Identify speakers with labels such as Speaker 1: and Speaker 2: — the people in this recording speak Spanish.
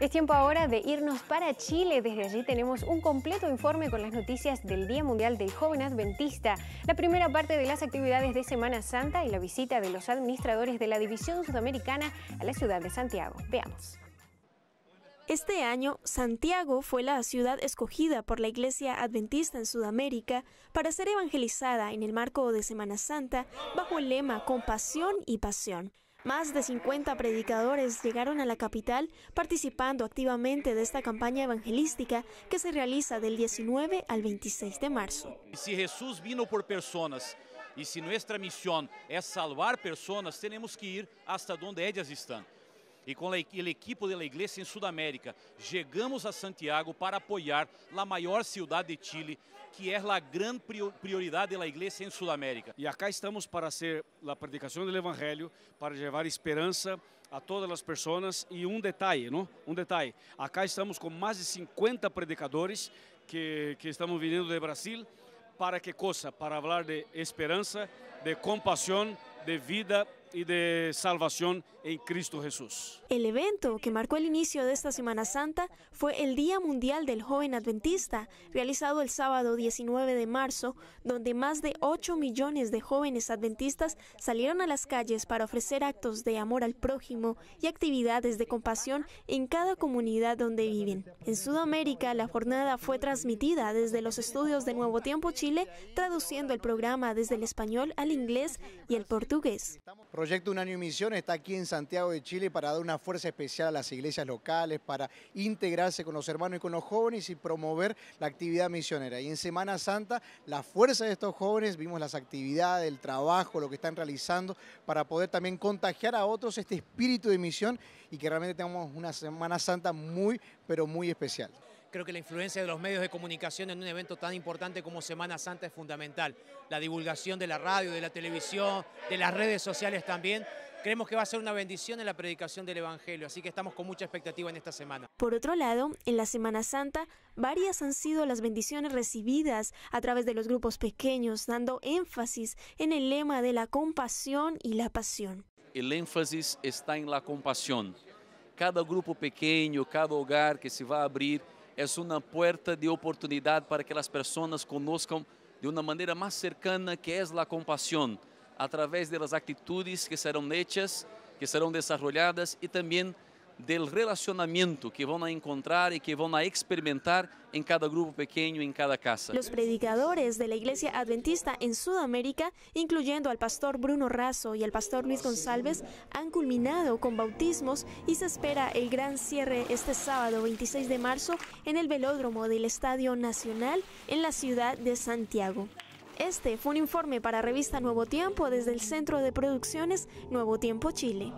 Speaker 1: Es tiempo ahora de irnos para Chile. Desde allí tenemos un completo informe con las noticias del Día Mundial del Joven Adventista, la primera parte de las actividades de Semana Santa y la visita de los administradores de la División Sudamericana a la ciudad de Santiago. Veamos. Este año, Santiago fue la ciudad escogida por la Iglesia Adventista en Sudamérica para ser evangelizada en el marco de Semana Santa bajo el lema Compasión y Pasión. Más de 50 predicadores llegaron a la capital participando activamente de esta campaña evangelística que se realiza del 19 al 26 de marzo.
Speaker 2: Si Jesús vino por personas y si nuestra misión es salvar personas, tenemos que ir hasta donde ellas están. e com o equipo da igreja em Sudamérica. Chegamos a Santiago para apoiar a maior cidade de Chile, que é a grande prioridade da igreja em Sudamérica. E acá estamos para ser a predicação do Evangelho, para levar esperança a todas as pessoas. E um detalhe, não? um detalhe, acá estamos com mais de 50 predicadores que, que estamos vindo do Brasil. Para que coisa? Para falar de esperança, de compaixão, de vida y de salvación en Cristo Jesús.
Speaker 1: El evento que marcó el inicio de esta Semana Santa fue el Día Mundial del Joven Adventista, realizado el sábado 19 de marzo, donde más de 8 millones de jóvenes adventistas salieron a las calles para ofrecer actos de amor al prójimo y actividades de compasión en cada comunidad donde viven. En Sudamérica, la jornada fue transmitida desde los estudios de Nuevo Tiempo Chile, traduciendo el programa desde el español al inglés y el portugués.
Speaker 3: Proyecto Un y Misión está aquí en Santiago de Chile para dar una fuerza especial a las iglesias locales, para integrarse con los hermanos y con los jóvenes y promover la actividad misionera. Y en Semana Santa, la fuerza de estos jóvenes, vimos las actividades, el trabajo, lo que están realizando, para poder también contagiar a otros este espíritu de misión y que realmente tengamos una Semana Santa muy, pero muy especial. Creo que la influencia de los medios de comunicación en un evento tan importante como Semana Santa es fundamental. La divulgación de la radio, de la televisión, de las redes sociales también. Creemos que va a ser una bendición en la predicación del Evangelio, así que estamos con mucha expectativa en esta semana.
Speaker 1: Por otro lado, en la Semana Santa, varias han sido las bendiciones recibidas a través de los grupos pequeños, dando énfasis en el lema de la compasión y la pasión.
Speaker 4: El énfasis está en la compasión. Cada grupo pequeño, cada hogar que se va a abrir, é uma porta de oportunidade para que as pessoas conozcam de uma maneira mais cercana que é a compaixão, através das atitudes que serão hechas, que serão desarrolladas e também del relacionamiento que van a encontrar y que van a experimentar en cada grupo pequeño, en cada casa. Los
Speaker 1: predicadores de la Iglesia Adventista en Sudamérica, incluyendo al pastor Bruno Razo y al pastor Luis González, han culminado con bautismos y se espera el gran cierre este sábado 26 de marzo en el velódromo del Estadio Nacional en la ciudad de Santiago. Este fue un informe para Revista Nuevo Tiempo desde el Centro de Producciones Nuevo Tiempo Chile.